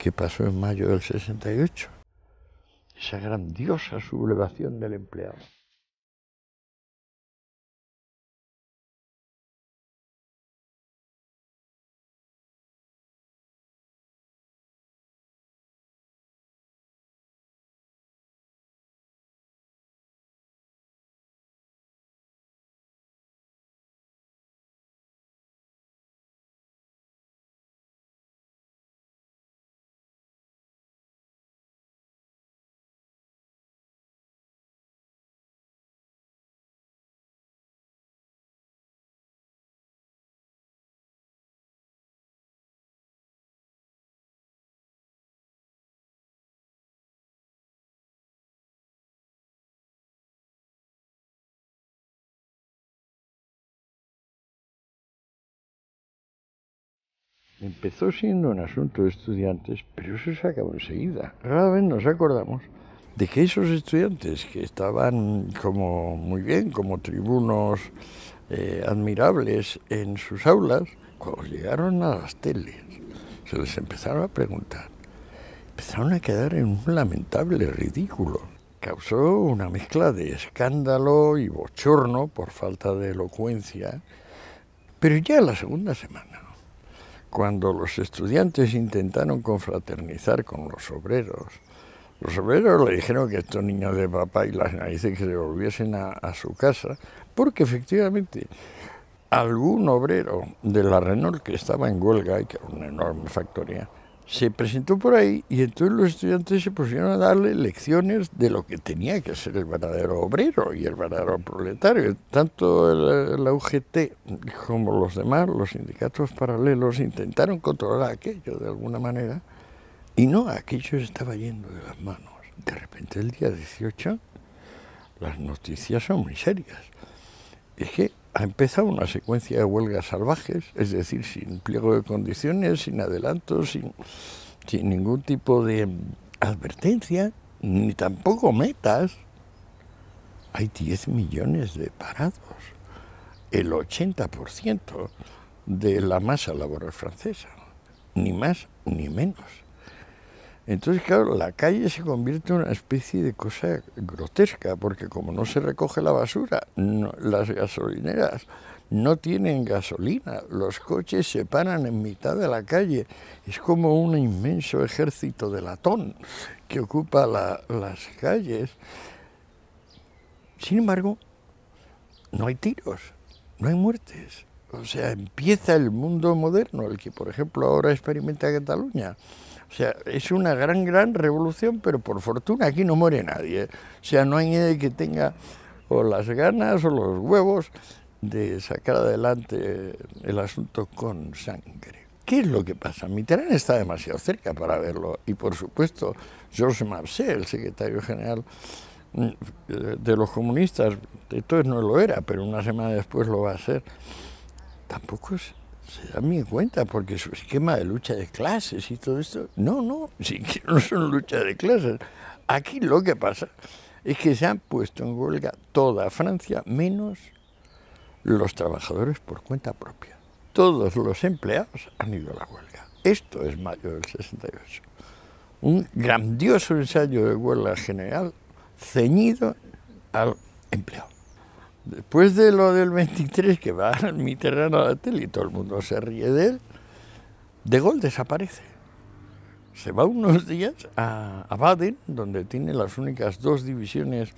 que pasó en mayo del 68, esa grandiosa sublevación del empleado. Empezó siendo un asunto de estudiantes, pero eso se acabó enseguida. Cada vez nos acordamos de que esos estudiantes que estaban como muy bien, como tribunos eh, admirables en sus aulas, cuando llegaron a las teles, se les empezaron a preguntar. Empezaron a quedar en un lamentable ridículo. Causó una mezcla de escándalo y bochorno por falta de elocuencia, pero ya la segunda semana cuando los estudiantes intentaron confraternizar con los obreros, los obreros le dijeron que estos niños de papá y las narices que se volviesen a, a su casa, porque efectivamente algún obrero de la Renault que estaba en huelga, que era una enorme factoría, se presentó por ahí y entonces los estudiantes se pusieron a darle lecciones de lo que tenía que ser el verdadero obrero y el verdadero proletario. Tanto la UGT como los demás, los sindicatos paralelos, intentaron controlar aquello de alguna manera y no, aquello estaba yendo de las manos. De repente el día 18 las noticias son muy serias. Es que ha empezado una secuencia de huelgas salvajes, es decir, sin pliego de condiciones, sin adelanto, sin, sin ningún tipo de advertencia, ni tampoco metas. Hay 10 millones de parados, el 80% de la masa laboral francesa, ni más ni menos. Entonces, claro, la calle se convierte en una especie de cosa grotesca, porque como no se recoge la basura, las gasolineras no tienen gasolina, los coches se paran en mitad de la calle, es como un inmenso ejército de latón que ocupa las calles. Sin embargo, no hay tiros, no hay muertes. O sea, empieza el mundo moderno, el que por ejemplo ahora experimenta Cataluña. O sea, es una gran, gran revolución, pero por fortuna aquí no muere nadie. ¿eh? O sea, no hay nadie que tenga o las ganas o los huevos de sacar adelante el asunto con sangre. ¿Qué es lo que pasa? Mitterrand está demasiado cerca para verlo y, por supuesto, Georges Marseille, el secretario general mm, de los comunistas, entonces no lo era, pero una semana después lo va a ser, tampoco es se dan bien cuenta porque su esquema de lucha de clases y todo esto, no, no, si no son lucha de clases. Aquí lo que pasa es que se han puesto en huelga toda Francia menos los trabajadores por cuenta propia. Todos los empleados han ido a la huelga. Esto es mayo del 68. Un grandioso ensayo de huelga general ceñido al empleado. Después de lo del 23 que va mi terreno a la tele y todo el mundo se ríe de él, de gol desaparece. Se va unos días a, Baden, donde tiene las únicas dos divisiones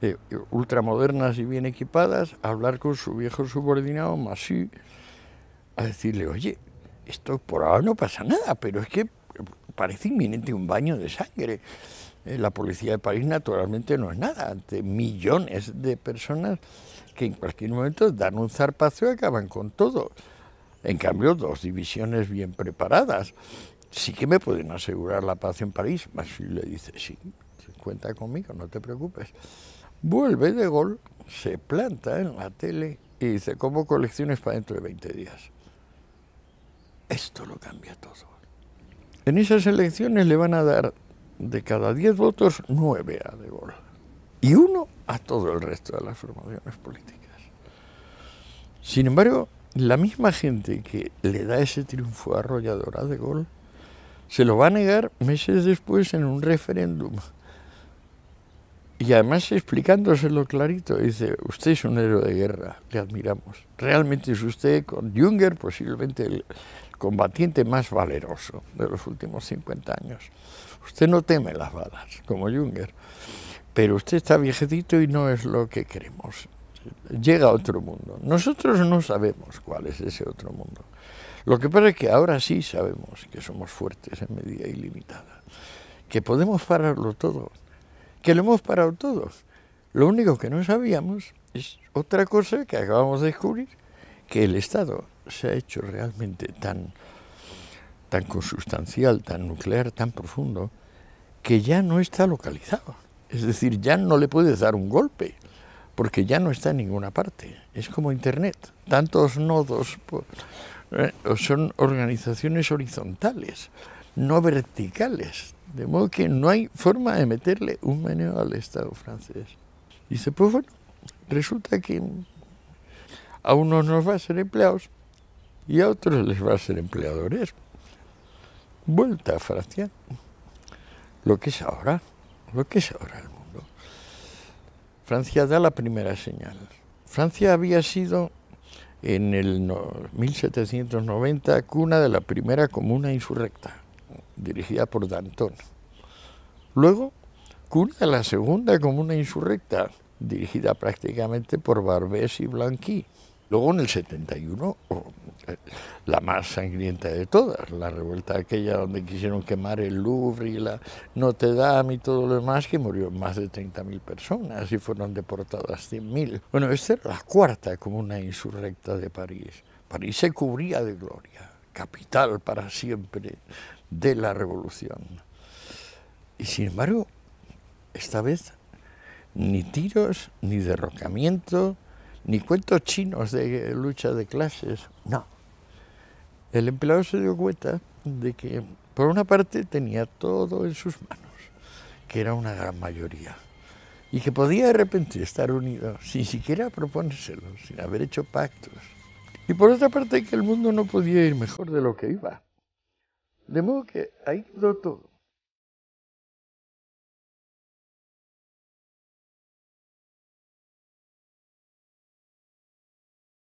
eh, ultramodernas y bien equipadas, a hablar con su viejo subordinado, Masí a decirle, oye, esto por ahora no pasa nada, pero es que eh, parece inminente un baño de sangre. Eh, la policía de París naturalmente no es nada, ante millones de personas que en cualquier momento dan un zarpazo y acaban con todo. En cambio, dos divisiones bien preparadas sí que me pueden asegurar la paz en París. y le dice, sí, cuenta conmigo, no te preocupes. Vuelve de gol, se planta en la tele y dice, como colecciones para dentro de 20 días. Esto lo cambia todo. En esas elecciones le van a dar de cada 10 votos, 9 a De Gaulle. Y uno a todo el resto de las formaciones políticas. Sin embargo, la misma gente que le da ese triunfo arrollador a De Gaulle, se lo va a negar meses después en un referéndum. Y además explicándoselo clarito, dice, usted es un héroe de guerra, le admiramos. Realmente es usted, con Junger, posiblemente el, combatiente más valeroso de los últimos 50 años. Usted no teme las balas, como Junger, pero usted está viejecito y no es lo que queremos. Llega a otro mundo. Nosotros no sabemos cuál es ese otro mundo. Lo que pasa es que ahora sí sabemos que somos fuertes en medida ilimitada, que podemos pararlo todo, que lo hemos parado todo. Lo único que no sabíamos es otra cosa que acabamos de descubrir, que el Estado se ha hecho realmente tan, tan consustancial, tan nuclear, tan profundo, que ya no está localizado. Es decir, ya no le puedes dar un golpe, porque ya no está en ninguna parte. Es como Internet. Tantos nodos eh, son organizaciones horizontales, no verticales. De modo que no hay forma de meterle un meneo al Estado francés. Dice, pues bueno, resulta que a unos nos va a ser empleados y a otros les va a ser empleadores. Vuelta a Francia, lo que es ahora, lo que es ahora el mundo. Francia da la primera señal. Francia había sido en el 1790 cuna de la primera comuna insurrecta, dirigida por Danton. Luego, cuna de la segunda comuna insurrecta, dirigida prácticamente por Barbés y Blanqui. Luego en el 71, la más sangrienta de todas, la revuelta aquella donde quisieron quemar el Louvre y la Notre Dame y todo lo demás, que murió más de 30.000 personas y fueron deportadas 100.000. Bueno, esta era la cuarta comuna insurrecta de París. París se cubría de gloria, capital para siempre de la revolución. Y sin embargo, esta vez ni tiros, ni derrocamiento, ni cuentos chinos de lucha de clases, no. El empleado se dio cuenta de que, por una parte, tenía todo en sus manos, que era una gran mayoría, y que podía de repente estar unido sin siquiera proponérselo, sin haber hecho pactos. Y por otra parte, que el mundo no podía ir mejor de lo que iba. De modo que ahí quedó todo.